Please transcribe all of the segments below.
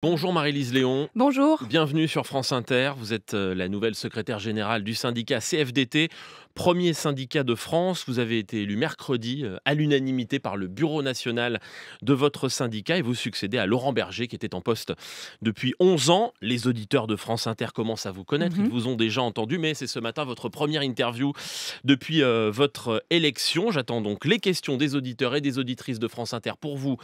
Bonjour Marie-Lise Léon. Bonjour. Bienvenue sur France Inter. Vous êtes euh, la nouvelle secrétaire générale du syndicat CFDT premier syndicat de France. Vous avez été élu mercredi euh, à l'unanimité par le bureau national de votre syndicat et vous succédez à Laurent Berger qui était en poste depuis 11 ans. Les auditeurs de France Inter commencent à vous connaître, mhm. ils vous ont déjà entendu, mais c'est ce matin votre première interview depuis euh, votre élection. J'attends donc les questions des auditeurs et des auditrices de France Inter pour vous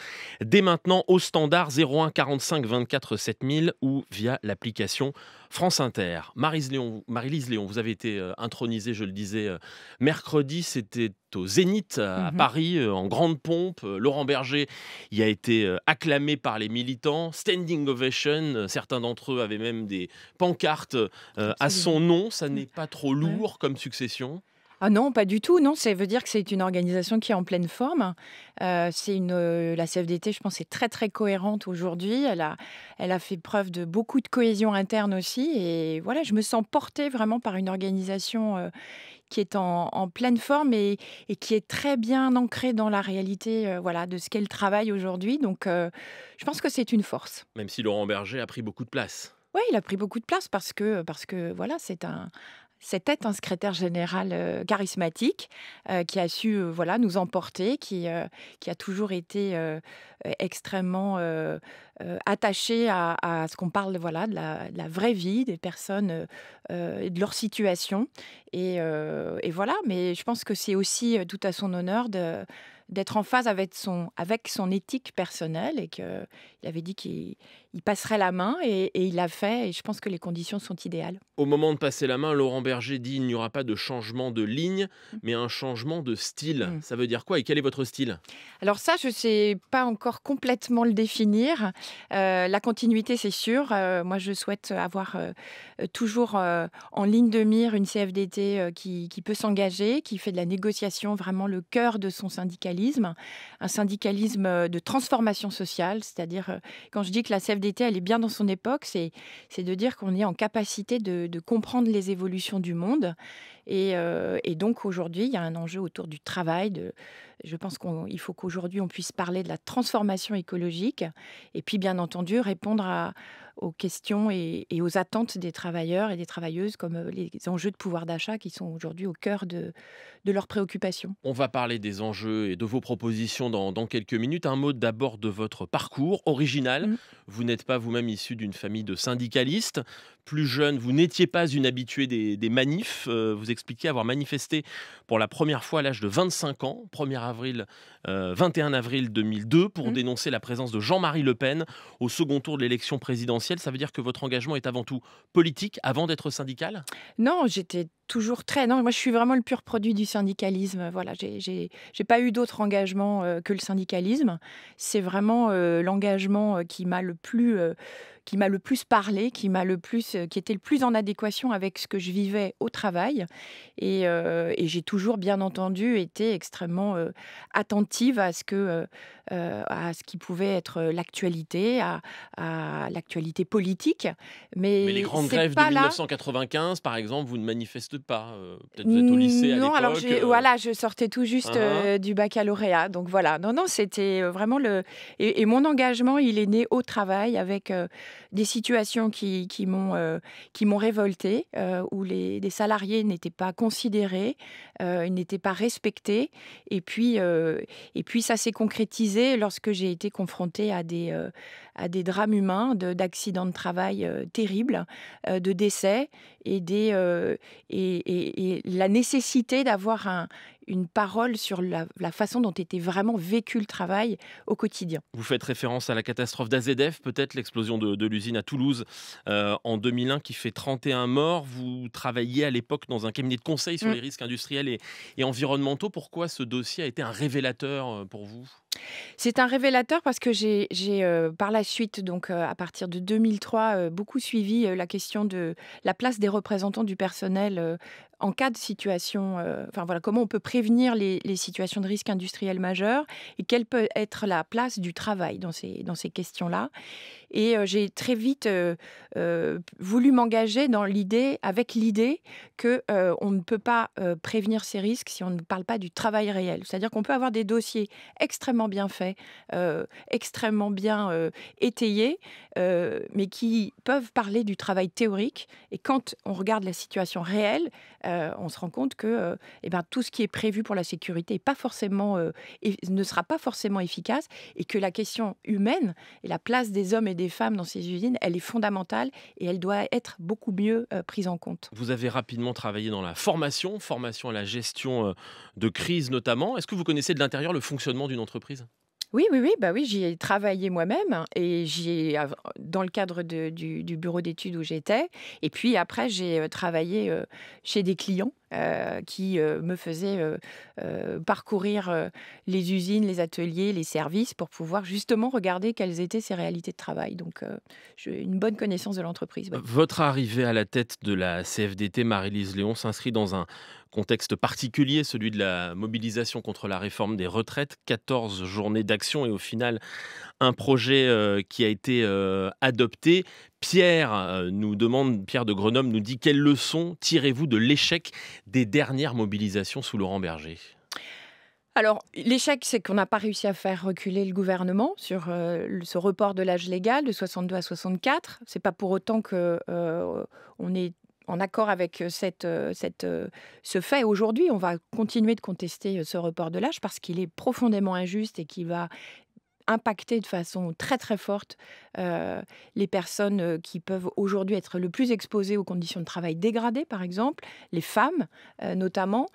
dès maintenant au standard 01 45 24 7000 ou via l'application France Inter, Marie-Lise Léon, vous avez été euh, intronisée, je le disais, euh, mercredi, c'était au Zénith à mmh Paris, euh, en grande pompe. Laurent Berger y a été acclamé par les militants, standing ovation, certains d'entre eux avaient même des pancartes à son nom, ça mmh. n'est pas trop lourd comme succession ah non, pas du tout. Non, ça veut dire que c'est une organisation qui est en pleine forme. Euh, c'est une, euh, la CFDT, je pense, est très très cohérente aujourd'hui. Elle a, fait preuve de beaucoup de cohésion interne aussi. Et voilà, je me sens portée vraiment par une organisation euh, qui est en, pleine forme et, qui est très bien ancrée dans la réalité, voilà, de ce qu'elle travaille aujourd'hui. Donc, je pense que c'est une force. Même si Laurent Berger a pris beaucoup de place. Oui, il a pris beaucoup de place parce que, parce que voilà, c'est un, c'était un secrétaire général euh, charismatique euh, qui a su euh, voilà, nous emporter, qui, qui a toujours été extrêmement euh, Attaché à, ce qu'on parle voilà, de, la, vraie vie des personnes euh, euh, et de leur situation. Et, voilà, mais je pense que c'est aussi tout à son honneur de d'être en phase avec son, avec son éthique personnelle et qu'il avait dit qu'il passerait la main et, il l'a fait et je pense que les conditions sont idéales. Au moment de passer la main, Laurent Berger dit il n'y aura pas de changement de ligne mmh. mais un changement de style. Mmh. Ça veut dire quoi et quel est votre style Alors ça, je ne sais pas encore complètement le définir. Euh, la continuité, c'est sûr. Euh, moi, je souhaite avoir euh, toujours en ligne de mire une CFDT qui, peut s'engager, qui fait de la négociation vraiment le cœur de son syndicalisme, un syndicalisme de transformation sociale. C'est-à-dire, quand je dis que la CFDT, elle est bien dans son époque, c'est, c'est de dire qu'on est en capacité de, comprendre les évolutions du monde. Et, et donc, aujourd'hui, il y a un enjeu autour du travail, de je pense qu'il faut qu'aujourd'hui on puisse parler de la transformation écologique et puis bien entendu répondre à, aux questions et, aux attentes des travailleurs et des travailleuses, comme euh, les enjeux de pouvoir d'achat qui sont aujourd'hui au cœur de, de, leurs préoccupations. On va parler des enjeux et de vos propositions dans, quelques minutes. Un mot d'abord de votre parcours original. Mm. Vous n'êtes pas vous-même issu d'une famille de syndicalistes. Plus jeune, vous n'étiez pas une habituée des, manifs. Euh, vous expliquez avoir manifesté pour la première fois à l'âge de 25 ans, 1er avril, 21 euh, avril 2002, pour mm. dénoncer la présence de Jean-Marie Le Pen au second tour de l'élection présidentielle ça veut dire que votre engagement est avant tout politique avant d'être syndical Non, j'étais toujours très. Non, moi, je suis vraiment le pur produit du syndicalisme. Voilà, j'ai pas eu d'autre engagement euh, que le syndicalisme. C'est vraiment euh, l'engagement euh, qui m'a le plus. qui m'a le plus parlé, qui m'a le plus, qui était le plus en adéquation avec ce que je vivais au travail, et, j'ai toujours bien entendu été extrêmement attentive à ce que, à ce qui pouvait être l'actualité, à, l'actualité politique. Mais, les grandes grèves de 1995, par exemple, vous ne manifestez pas. Euh, peut-être vous êtes au lycée non, alors euh. voilà, je sortais tout juste uh-huh. euh, du baccalauréat, donc voilà. Non, non, c'était vraiment le et, mon engagement, il est né au travail avec des situations qui m'ont qui m'ont révolté, où les, salariés n'étaient pas considérés, ils n'étaient pas respectés, et puis et puis ça s'est concrétisé lorsque j'ai été confrontée à des à des drames humains, d'accidents de, travail terribles, de décès et des, et et, la nécessité d'avoir une parole sur la, façon dont était vraiment vécu le travail au quotidien. Vous faites référence à la catastrophe d'AZF, peut-être l'explosion de, l'usine à Toulouse euh, en 2001 qui fait 31 morts. Vous travailliez à l'époque dans un cabinet de conseil sur mm. les risques industriels et environnementaux. Pourquoi ce dossier a été un révélateur euh, pour vous c'est un révélateur parce que j'ai euh, par la suite, donc euh, à partir de 2003, euh, beaucoup suivi la question de la place des représentants du personnel en cas de situation. enfin voilà, comment on peut prévenir les, les, situations de risque industriel majeur et quelle peut être la place du travail dans ces, dans ces questions-là. Et j'ai très vite voulu m'engager dans l'idée, avec l'idée que on ne peut pas prévenir ces risques si on ne parle pas du travail réel. C'est-à-dire qu'on peut avoir des dossiers extrêmement bien fait, euh, extrêmement bien euh, étayé, euh, mais qui peuvent parler du travail théorique. Et quand on regarde la situation réelle, on se rend compte que eh ben, tout ce qui est prévu pour la sécurité pas forcément, ne sera pas forcément efficace et que la question humaine et la place des hommes et des femmes dans ces usines, elle est fondamentale et elle doit être beaucoup mieux prise en compte. Vous avez rapidement travaillé dans la formation, formation à la gestion de crise notamment. Est-ce que vous connaissez de l'intérieur le fonctionnement d'une entreprise oui, oui, oui, bah oui, j'y ai travaillé moi-même hein, et j'ai, dans le cadre du, bureau d'études où j'étais. Et puis après, j'ai euh, travaillé euh, chez des clients euh, qui euh, me faisait euh, parcourir les usines, les ateliers, les services pour pouvoir justement regarder quelles étaient ces réalités de travail. Donc, j'ai une bonne connaissance de l'entreprise. Votre arrivée à la tête de la CFDT, Marie-Lise Léon, s'inscrit dans un contexte particulier, celui de la mobilisation contre la réforme des retraites, 14 journées d'action et au final un projet qui a été adopté, Pierre euh, nous demande, Pierre de Grenoble nous dit quelle leçon tirez-vous de l'échec des dernières mobilisations sous Laurent Berger alors, l'échec, c'est qu'on n'a pas réussi à faire reculer le gouvernement sur euh, ce report de l'âge légal de 62 à 64. n'est pas pour autant que euh, on est en accord avec ce fait aujourd'hui. On va continuer de contester ce report de l'âge parce qu'il est profondément injuste et qu'il va impacter de façon très très forte euh, les personnes euh, qui peuvent aujourd'hui être le plus exposées aux conditions de travail dégradées, par exemple, les femmes euh, notamment.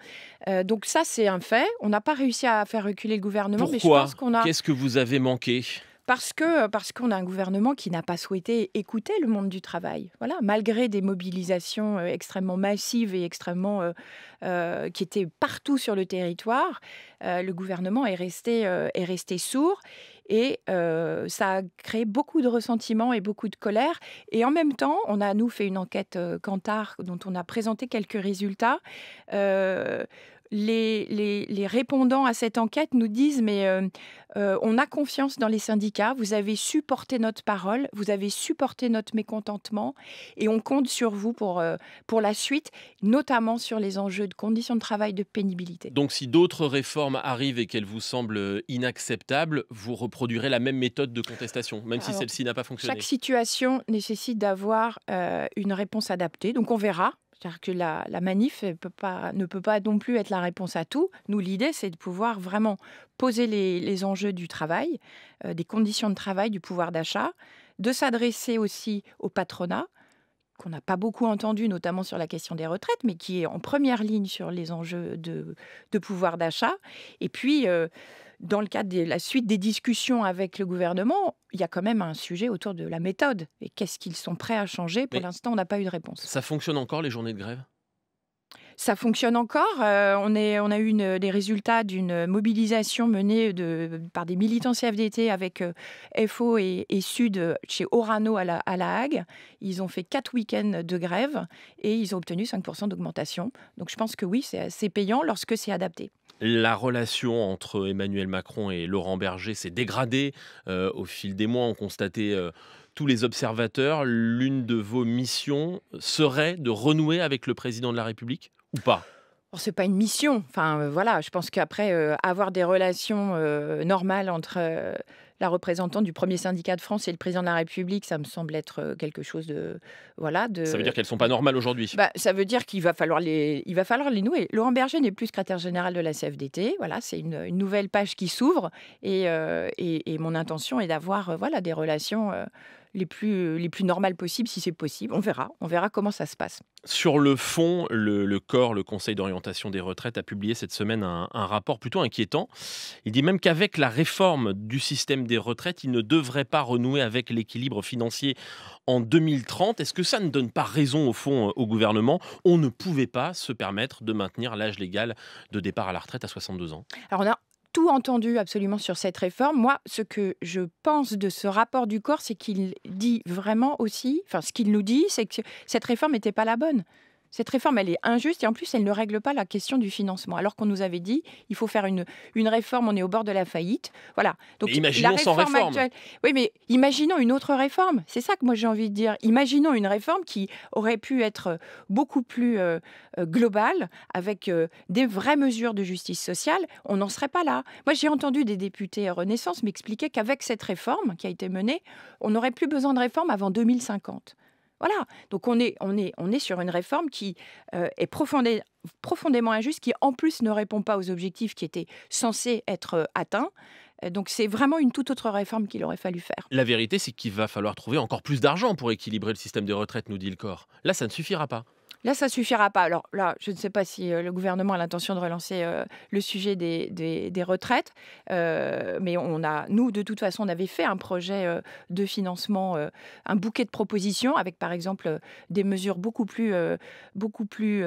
donc ça, c'est un fait. On n'a pas réussi à faire reculer le gouvernement. Pourquoi qu'on a... Qu'est-ce que vous avez manqué parce que parce qu'on a un gouvernement qui n'a pas souhaité écouter le monde du travail. Voilà, malgré des mobilisations extrêmement massives et extrêmement qui étaient partout sur le territoire, le gouvernement est resté est resté sourd et ça a créé beaucoup de ressentiments et beaucoup de colère. Et en même temps, on a, nous, fait une enquête Cantar dont on a présenté quelques résultats les, répondants à cette enquête nous disent mais euh, euh, on a confiance dans les syndicats, vous avez supporté notre parole, vous avez supporté notre mécontentement et on compte sur vous pour, euh, pour la suite, notamment sur les enjeux de conditions de travail, de pénibilité. Donc si d'autres réformes arrivent et qu'elles vous semblent inacceptables, vous reproduirez la même méthode de contestation, même si celle-ci n'a pas fonctionné. Chaque situation nécessite d'avoir une réponse adaptée, donc on verra c'est-à-dire que la, manif ne peut pas non plus être la réponse à tout. Nous, l'idée, c'est de pouvoir vraiment poser les, enjeux du travail, euh, des conditions de travail, du pouvoir d'achat, de s'adresser aussi au patronat, qu'on n'a pas beaucoup entendu, notamment sur la question des retraites, mais qui est en première ligne sur les enjeux de, pouvoir d'achat. Et puis, euh, dans le cadre de la suite des discussions avec le gouvernement, il y a quand même un sujet autour de la méthode. Et qu'est-ce qu'ils sont prêts à changer Pour l'instant, on n'a pas eu de réponse. Ça fonctionne encore les journées de grève ça fonctionne encore. Euh, on, est, on, a eu une, des résultats d'une mobilisation menée de, par des militants CFDT avec euh, FO et, Sud euh, chez Orano à la, à la, Hague. Ils ont fait quatre week-ends de grève et ils ont obtenu 5% d'augmentation. Donc je pense que oui, c'est payant lorsque c'est adapté. La relation entre Emmanuel Macron et Laurent Berger s'est dégradée euh, au fil des mois, on constaté euh, tous les observateurs. L'une de vos missions serait de renouer avec le président de la République ou pas Ce oh, c'est pas une mission. Enfin, euh, voilà, je pense qu'après avoir des relations normales entre la représentante du premier syndicat de France et le président de la République, ça me semble être euh, quelque chose de voilà. Ça veut dire qu'elles ne sont pas normales aujourd'hui. Bah, ça veut dire qu'il va falloir les, va falloir les nouer. Laurent Berger n'est plus secrétaire général de la CFDT. Voilà, c'est une, nouvelle page qui s'ouvre et, euh, mon intention est d'avoir euh, voilà des relations les plus, euh, les plus normales possibles, si c'est possible. On verra, on verra comment ça se passe. Sur le fond, le, le corps, le Conseil d'orientation des retraites, a publié cette semaine un, rapport plutôt inquiétant. Il dit même qu'avec la réforme du système des retraites, il ne devrait pas renouer avec l'équilibre financier en 2030. Est-ce que ça ne donne pas raison au fond euh, au gouvernement On ne pouvait pas se permettre de maintenir l'âge légal de départ à la retraite à 62 ans. Alors on tout entendu absolument sur cette réforme. Moi, ce que je pense de ce rapport du corps, c'est qu'il dit vraiment aussi, enfin, ce qu'il nous dit, c'est que cette réforme n'était pas la bonne. Cette réforme, elle est injuste et en plus, elle ne règle pas la question du financement. Alors qu'on nous avait dit, il faut faire une, une réforme, on est au bord de la faillite. Voilà. Donc, imaginons réforme sans réforme. Oui, mais imaginons une autre réforme. C'est ça que moi j'ai envie de dire. Imaginons une réforme qui aurait pu être euh, beaucoup plus euh, euh, globale, avec des vraies mesures de justice sociale. On n'en serait pas là. Moi, j'ai entendu des députés Renaissance m'expliquer qu'avec cette réforme qui a été menée, on n'aurait plus besoin de réforme avant 2050. Voilà. Donc on est, on est, on est sur une réforme qui euh, est profondément injuste, qui en plus ne répond pas aux objectifs qui étaient censés être euh, atteints. Euh, donc c'est vraiment une toute autre réforme qu'il aurait fallu faire. La vérité, c'est qu'il va falloir trouver encore plus d'argent pour équilibrer le système de retraite, nous dit le corps. Là, ça ne suffira pas. Là, ça suffira pas. Alors là, je ne sais pas si euh, le gouvernement a l'intention de relancer euh, le sujet des, retraites, euh, mais on a, nous, de toute façon, on avait fait un projet de financement, un bouquet de propositions avec, par exemple, des mesures beaucoup plus, beaucoup plus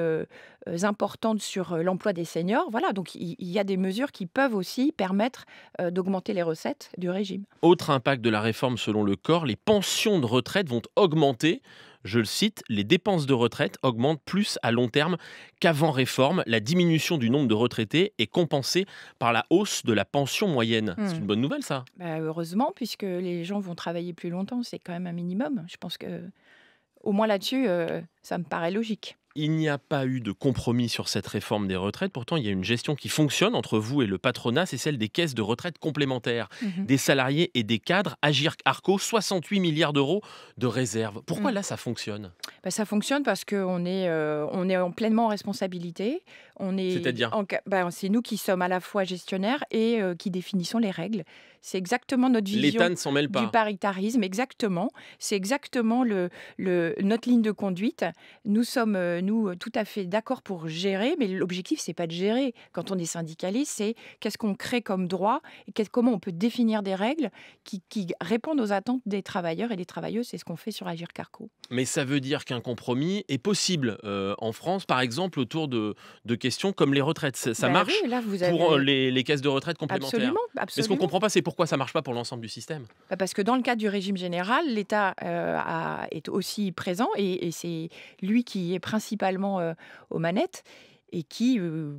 importantes sur l'emploi des seniors. Voilà, donc il y, a des mesures qui peuvent aussi permettre d'augmenter les recettes du régime. Autre impact de la réforme selon le corps, les pensions de retraite vont augmenter je le cite, les dépenses de retraite augmentent plus à long terme qu'avant réforme. La diminution du nombre de retraités est compensée par la hausse de la pension moyenne. C'est hmm. une bonne nouvelle, ça bah, Heureusement, puisque les gens vont travailler plus longtemps, c'est quand même un minimum. Je pense que, au moins là-dessus, euh, ça me paraît logique il n'y a pas eu de compromis sur cette réforme des retraites. Pourtant, il y a une gestion qui fonctionne entre vous et le patronat, c'est celle des caisses de retraite complémentaires, mhm. des salariés et des cadres. Agir Arco, 68 milliards d'euros de réserve. Pourquoi mhm. là, ça fonctionne bah, Ça fonctionne parce qu'on est, euh, est en pleinement en responsabilité. C'est-à-dire bah, C'est nous qui sommes à la fois gestionnaires et euh, qui définissons les règles. C'est exactement notre vision du paritarisme, exactement. C'est exactement le, notre ligne de conduite. Nous sommes, euh, nous, euh, tout à fait d'accord pour gérer, mais l'objectif, c'est pas de gérer. Quand on est syndicaliste, c'est qu'est-ce qu'on crée comme droit et comment on peut définir des règles qui, répondent aux attentes des travailleurs et des travailleuses. C'est ce qu'on fait sur Agir Carco. Mais ça veut dire qu'un compromis est possible euh, en France, par exemple, autour de, questions comme les retraites. Ça, ben marche pour les, caisses de retraite complémentaires. Absolument, absolument. ce qu'on comprend pas, c'est pourquoi pourquoi ça marche pas pour l'ensemble du système bah, Parce que dans le cadre du régime général, l'État euh, est aussi présent et, c'est lui qui est principalement euh, aux manettes et qui euh,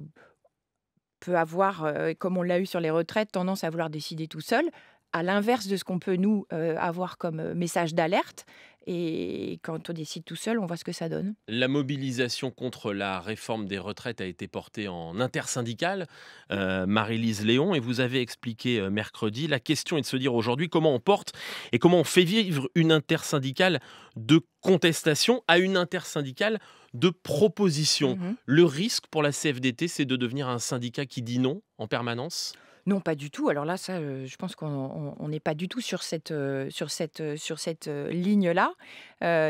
peut avoir, comme on l'a eu sur les retraites, tendance à vouloir décider tout seul. À l'inverse de ce qu'on peut nous avoir comme message d'alerte, et quand on décide tout seul, on voit ce que ça donne. La mobilisation contre la réforme des retraites a été portée en intersyndicale, euh, Marie-Lise Léon, et vous avez expliqué euh, mercredi. La question est de se dire aujourd'hui comment on porte et comment on fait vivre une intersyndicale de contestation à une intersyndicale de proposition. Mmh Le risque pour la CFDT, c'est de devenir un syndicat qui dit non en permanence non, pas du tout. Alors là, ça, euh, je pense qu'on n'est pas du tout sur cette, euh, sur cette, euh, sur cette ligne-là,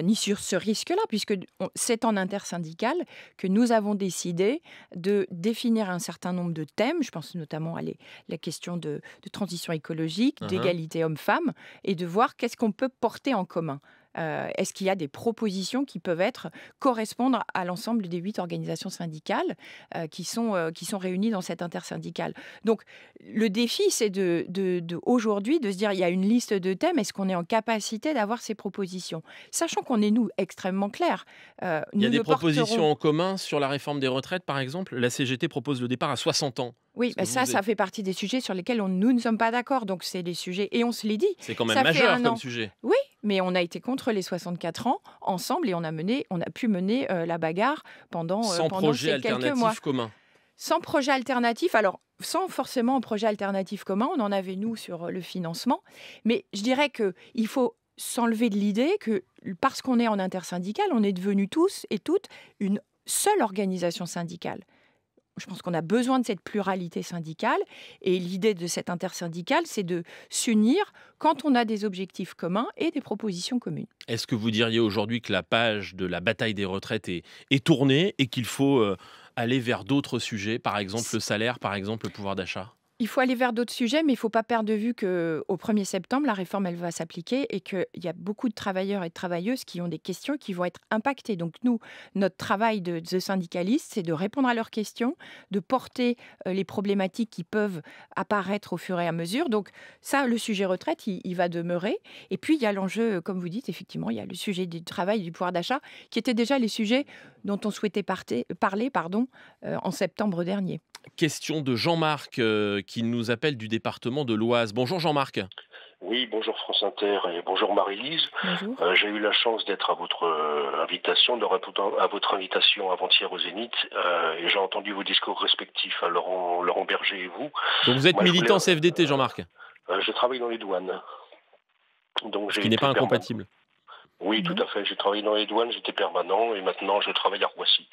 ni sur ce risque-là, puisque c'est en intersyndical que nous avons décidé de définir un certain nombre de thèmes. Je pense notamment à la question de, transition écologique, mmh d'égalité homme-femme, et de voir qu'est-ce qu'on peut porter en commun. Euh, est-ce qu'il y a des propositions qui peuvent être correspondre à l'ensemble des huit organisations syndicales euh, euh, qui, sont, réunies dans cet intersyndicale Donc le défi, c'est de, aujourd'hui de se dire il y a une liste de thèmes. Est-ce qu'on est en capacité d'avoir ces propositions, sachant qu'on est nous extrêmement clair. il y a des propositions en commun sur la réforme des retraites, par exemple. La CGT propose le départ à 60 ans. Oui, bah, ça, ça fait partie des sujets sur lesquels on, nous ne sommes pas d'accord. Donc, c'est des sujets, et on se les dit. C'est quand même majeur comme sujet. Oui, mais on a été contre les 64 ans ensemble et on a, mené, on a pu mener euh, la bagarre pendant, euh, Sans projet alternatif quelques mois. commun. Sans projet alternatif. Alors, sans forcément projet alternatif commun, on en avait nous sur euh, le financement. Mais je dirais qu'il faut s'enlever de l'idée que parce qu'on est en intersyndical, on est devenus tous et toutes une seule organisation syndicale je pense qu'on a besoin de cette pluralité syndicale. Et l'idée de cette intersyndicale, c'est de s'unir quand on a des objectifs communs et des propositions communes. Est-ce que vous diriez aujourd'hui que la page de la bataille des retraites est, est tournée et qu'il faut euh, aller vers d'autres sujets, par exemple le salaire, par exemple le pouvoir d'achat il faut aller vers d'autres sujets, mais il ne faut pas perdre de vue qu'au 1er septembre, la réforme, elle va s'appliquer et qu'il y a beaucoup de travailleurs et de travailleuses qui ont des questions qui vont être impactées. Donc nous, notre travail de, de c'est de répondre à leurs questions, de porter euh, les problématiques qui peuvent apparaître au fur et à mesure. Donc ça, le sujet retraite, il, va demeurer. Et puis, il y a l'enjeu, comme vous dites, effectivement, il y a le sujet du travail, du pouvoir d'achat, qui étaient déjà les sujets dont on souhaitait parler euh, en septembre dernier. Question de Jean-Marc euh, qui nous appelle du département de l'Oise. Bonjour Jean-Marc. Oui, bonjour France Inter et bonjour Marie-Lise. Euh, j'ai eu la chance d'être à votre euh, invitation, de à votre invitation avant-hier au Zénith, et j'ai entendu vos discours respectifs à hein, Laurent, Laurent Berger et vous. Donc vous êtes militant CFDT, Jean-Marc Je travaille dans les douanes. Donc Ce qui n'est pas incompatible. Oui, mhm. tout à fait. J'ai travaillé dans les douanes, j'étais permanent et maintenant je travaille à Roissy.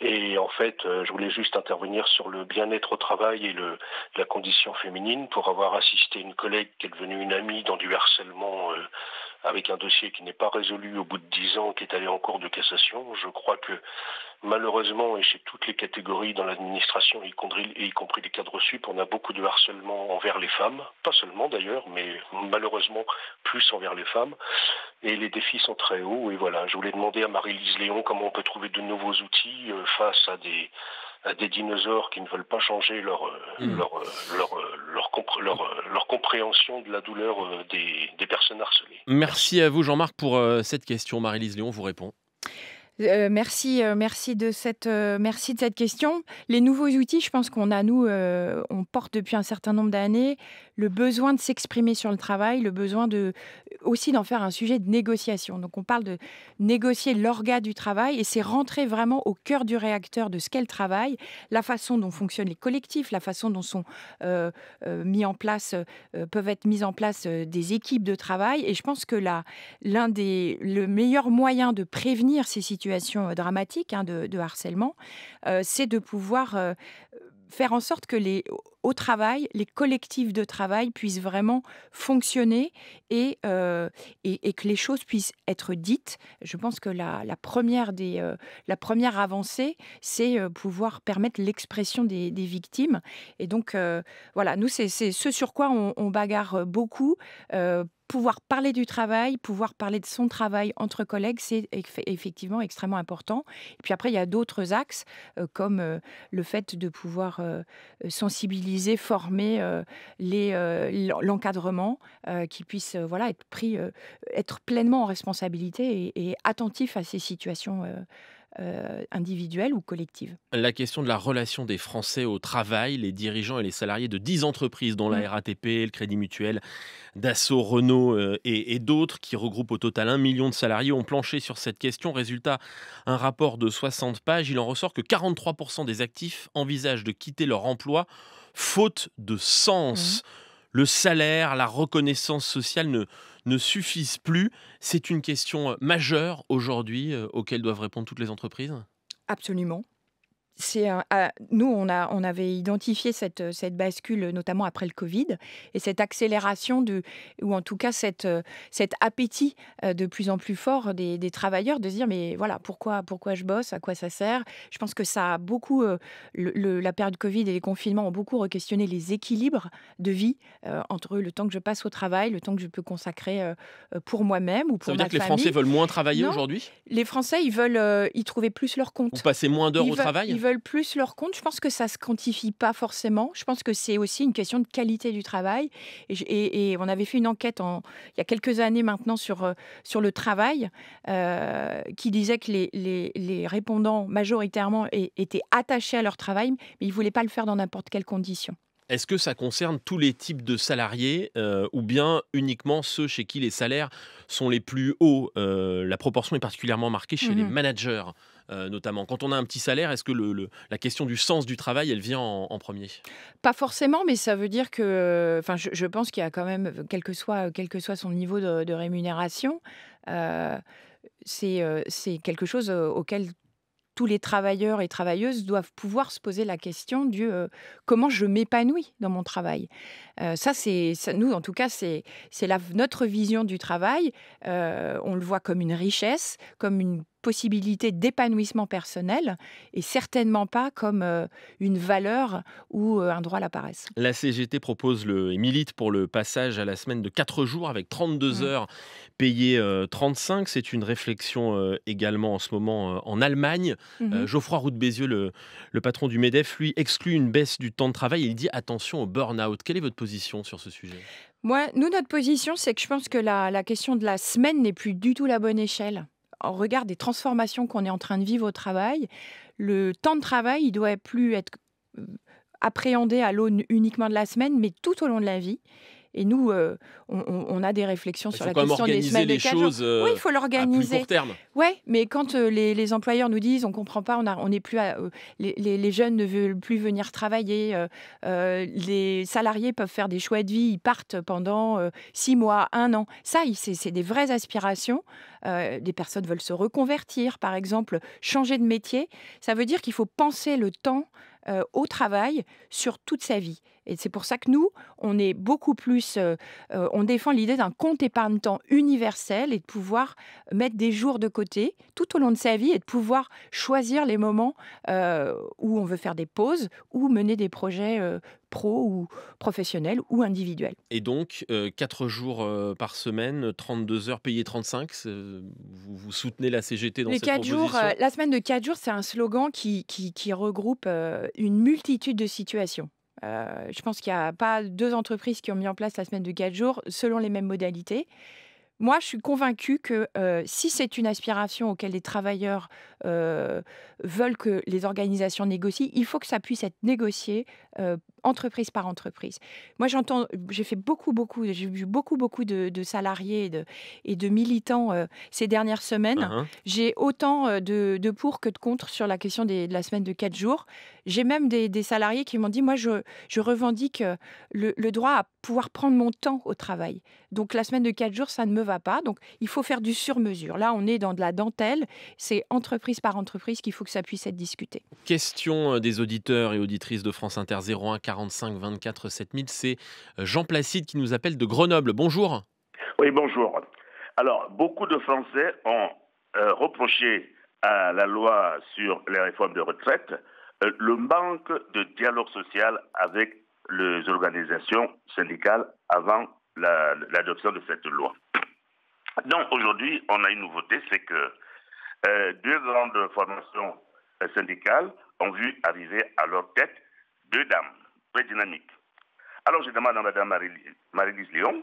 Et en fait, euh, je voulais juste intervenir sur le bien-être au travail et le, la condition féminine pour avoir assisté une collègue qui est devenue une amie dans du harcèlement euh, avec un dossier qui n'est pas résolu au bout de dix ans, qui est allé en cours de cassation. Je crois que malheureusement, et chez toutes les catégories dans l'administration, y, y compris les cadres sup, on a beaucoup de harcèlement envers les femmes, pas seulement d'ailleurs, mais malheureusement plus envers les femmes. Et les défis sont très hauts. Et voilà, je voulais demander à Marie-Lise Léon comment on peut trouver de nouveaux outils euh, face à des à des dinosaures qui ne veulent pas changer leur, euh, mm. leur, euh, leur, euh, leur, compréhension de la douleur des, des personnes harcelées. Merci à vous Jean-Marc pour cette question. Marie-Lise Léon vous répond. Euh, merci, euh, merci de cette, euh, merci de cette question. Les nouveaux outils, je pense qu'on a nous, on porte depuis un certain nombre d'années le besoin de s'exprimer sur le travail, le besoin de aussi d'en faire un sujet de négociation. Donc on parle de négocier l'orga du travail et c'est rentrer vraiment au cœur du réacteur de ce qu'est le travail, la façon dont fonctionnent les collectifs, la façon dont sont mis en place, peuvent être mises en place des équipes de travail. Et je pense que là, l'un des le meilleur moyen de prévenir ces situations euh, dramatique hein, de, harcèlement, euh, c'est de pouvoir euh, faire en sorte que les au travail, les collectifs de travail puissent vraiment fonctionner et, et, que les choses puissent être dites. Je pense que la, première, des, la première avancée, c'est pouvoir permettre l'expression des, victimes. Et donc, voilà, nous, c'est ce sur quoi on, on bagarre beaucoup pouvoir parler du travail, pouvoir parler de son travail entre collègues, c'est effectivement extrêmement important. Et puis après, il y a d'autres axes, euh, comme euh, le fait de pouvoir euh, sensibiliser, former l'encadrement, qui puisse voilà, être pris, être pleinement en responsabilité et, et attentif à ces situations euh, individuelle ou collective. La question de la relation des Français au travail, les dirigeants et les salariés de 10 entreprises, dont la mm. RATP, le Crédit Mutuel, Dassault, Renault euh, et, d'autres, qui regroupent au total un million de salariés, ont planché sur cette question. Résultat, un rapport de 60 pages, il en ressort que 43% des actifs envisagent de quitter leur emploi faute de sens. Mm. Le salaire, la reconnaissance sociale ne, ne suffisent plus. C'est une question euh, majeure aujourd'hui euh, auxquelles doivent répondre toutes les entreprises Absolument c'est ah, nous on a on avait identifié cette euh, cette bascule euh, notamment après le Covid et cette accélération de ou en tout cas cette euh, cet appétit de plus en plus fort des, travailleurs de se dire mais voilà pourquoi pourquoi je bosse à quoi ça sert je pense que ça a beaucoup le, la période Covid et les confinements ont beaucoup re-questionné les équilibres de vie entre le temps que je passe au travail le temps que je peux consacrer pour moi-même ou pour ça veut dire que les Français veulent moins travailler aujourd'hui les Français ils veulent y trouver plus leur compte ou passer moins d'heures au travail plus leur compte. Je pense que ça se quantifie pas forcément. Je pense que c'est aussi une question de qualité du travail. Et, on avait fait une enquête en, il y a quelques années maintenant sur, euh, sur le travail euh, qui disait que les, répondants majoritairement étaient attachés à leur travail, mais ils ne voulaient pas le faire dans n'importe quelles conditions est-ce que ça concerne tous les types de salariés euh, ou bien uniquement ceux chez qui les salaires sont les plus hauts euh, La proportion est particulièrement marquée chez les mmh managers. Euh, notamment. Quand on a un petit salaire, est-ce que le, la question du sens du travail, elle vient en, premier Pas forcément, mais ça veut dire que, enfin, je, pense qu'il y a quand même, quel que soit, son niveau de rémunération, c'est quelque chose auquel tous les travailleurs et travailleuses doivent pouvoir se poser la question du euh, comment je m'épanouis dans mon travail. Euh, ça, c'est nous, en tout cas, c'est notre vision du travail. Euh, on le voit comme une richesse, comme une possibilité d'épanouissement personnel et certainement pas comme euh, une valeur ou euh, un droit à la paresse. La CGT propose et milite pour le passage à la semaine de 4 jours avec 32 mmh. heures payées 35. Euh, c'est une réflexion également en ce moment en Allemagne. Mmh Geoffroy Roux le, patron du MEDEF, lui exclut une baisse du temps de travail. Il dit attention au burn-out. Quelle est votre position sur ce sujet Moi, nous, notre position, c'est que je pense que la question de la semaine n'est plus du tout la bonne échelle en regard des transformations qu'on est en train de vivre au travail, le temps de travail, il doit plus être euh, appréhendé à l'aune uniquement de la semaine, mais tout au long de la vie. Et nous, euh, on, a des réflexions sur la question des semaines de choses euh, oui, il faut l'organiser. terme. Ouais, mais quand euh, les, employeurs nous disent on comprend pas, on on est plus les, les, jeunes ne veulent plus venir travailler, les salariés peuvent faire des choix de vie, ils partent pendant six mois, un an. Ça, c'est des vraies aspirations. des personnes veulent se reconvertir, par exemple, changer de métier. Ça veut dire qu'il faut penser le temps euh, au travail sur toute sa vie. Et c'est pour ça que nous, on est beaucoup plus, euh, euh, on défend l'idée d'un compte épargne-temps universel et de pouvoir mettre des jours de côté tout au long de sa vie et de pouvoir choisir les moments où on veut faire des pauses ou mener des projets pro ou professionnel ou individuel. Et donc, 4 euh, jours euh, par semaine, 32 heures payées 35, vous, vous, soutenez la CGT dans Les cette jours, euh, La semaine de 4 jours, c'est un slogan qui, qui, regroupe une multitude de situations. je pense qu'il n'y a pas deux entreprises qui ont mis en place la semaine de 4 jours selon les mêmes modalités. Moi, je suis convaincue que si c'est une aspiration auquel les travailleurs veulent que les organisations négocient, il faut que ça puisse être négocié entreprise par entreprise. Moi, j'entends, j'ai fait beaucoup, beaucoup, j'ai vu beaucoup, beaucoup de, salariés et de, militants euh, ces dernières semaines. Uh-huh. J'ai autant euh, de, pour que de contre sur la question de la semaine de 4 jours. J'ai même des, salariés qui m'ont dit, moi, je, je revendique euh, le, droit à pouvoir prendre mon temps au travail. Donc, la semaine de 4 jours, ça ne me va pas. Donc, il faut faire du sur-mesure. Là, on est dans de la dentelle. C'est entreprise par entreprise qu'il faut que ça puisse être discuté. Question des auditeurs et auditrices de France Inter 01 45 24 7000. C'est euh, Jean Placide qui nous appelle de Grenoble. Bonjour. Oui, bonjour. Alors, beaucoup de Français ont euh, reproché à la loi sur les réformes de retraite euh, le manque de dialogue social avec les organisations syndicales avant l'adoption de cette loi. Donc aujourd'hui, on a une nouveauté, c'est que deux grandes formations syndicales ont vu arriver à leur tête deux dames dynamique. Alors je demande à Mme Marie-Lise Léon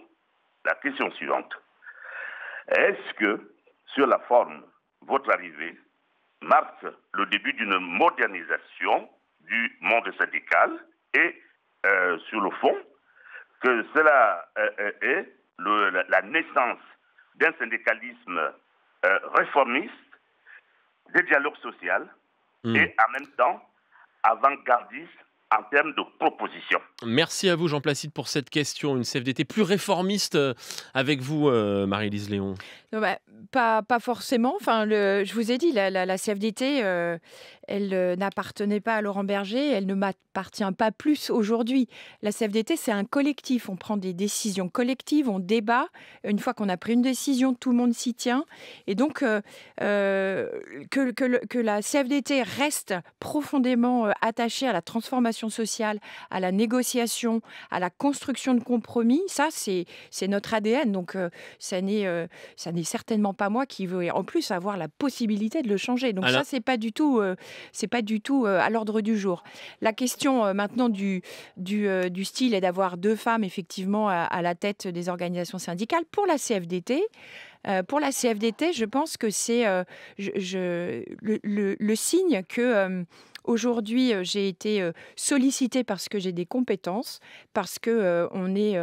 la question suivante. Est-ce que, sur la forme, votre arrivée marque le début d'une modernisation du monde syndical et, euh, sur le fond, que cela euh, euh, est la, naissance d'un syndicalisme réformiste, des dialogues sociaux hmm. et en même temps avant-gardiste en termes de propositions. Merci à vous, Jean Placide, pour cette question. Une CFDT plus réformiste euh, avec vous, euh, Marie-Lise Léon bah, pas, pas, forcément. Enfin, je vous ai dit, la, la, CFDT, euh, elle euh, n'appartenait pas à Laurent Berger, elle ne m'appartient pas plus aujourd'hui. La CFDT, c'est un collectif. On prend des décisions collectives, on débat. Une fois qu'on a pris une décision, tout le monde s'y tient. Et donc, euh, euh, que, la CFDT reste profondément attachée à la transformation sociale, à la négociation, à la construction de compromis, ça, c'est notre ADN. Donc, ça n'est certainement pas moi qui veux en plus avoir la possibilité de le changer. Donc, ça, c'est pas du tout c'est pas du tout euh, à l'ordre du jour. La question euh, maintenant du, du, euh, du style est d'avoir deux femmes effectivement à, la tête des organisations syndicales. Pour la CFDT, pour la CFDT, je pense que c'est le, le, signe que aujourd'hui j'ai été sollicitée parce que j'ai des compétences, parce que on est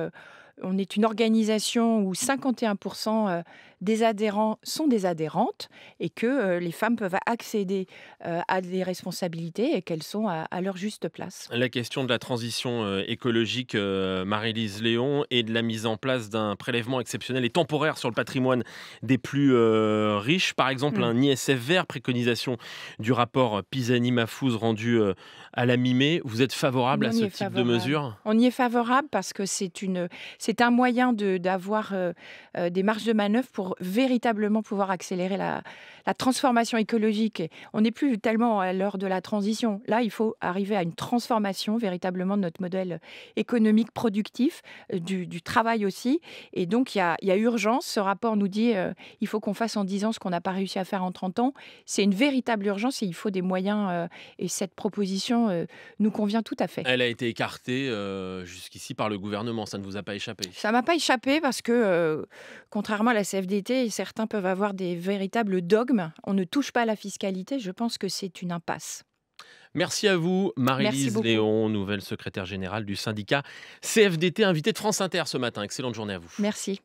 on est une organisation où 51% des adhérents sont des adhérentes et que euh, les femmes peuvent accéder euh, à des responsabilités et qu'elles sont à, leur juste place. La question de la transition euh, écologique, Marie-Lise Léon, et de la mise en place d'un prélèvement exceptionnel et temporaire sur le patrimoine des plus riches, par exemple mm. un ISF vert, préconisation du rapport Pisani-Mafouz rendu à la mi-mai. Vous êtes favorable à ce type de mesure On y est favorable parce que c'est un moyen d'avoir de, des marges de manœuvre pour véritablement pouvoir accélérer la, transformation écologique. On n'est plus tellement à l'heure de la transition. Là, il faut arriver à une transformation véritablement de notre modèle économique productif, euh, du, travail aussi. Et donc, il y, a, urgence. Ce rapport nous dit qu'il euh, il faut qu'on fasse en 10 ans ce qu'on n'a pas réussi à faire en 30 ans. C'est une véritable urgence et il faut des moyens. Euh, et cette proposition nous convient tout à fait. Elle a été écartée jusqu'ici par le gouvernement. Ça ne vous a pas échappé Ça m'a pas échappé parce que, contrairement à la CFD certains peuvent avoir des véritables dogmes. On ne touche pas à la fiscalité, je pense que c'est une impasse. Merci à vous, Marie-Lise Léon, nouvelle secrétaire générale du syndicat CFDT, invité de France Inter ce matin. Excellente journée à vous. Merci.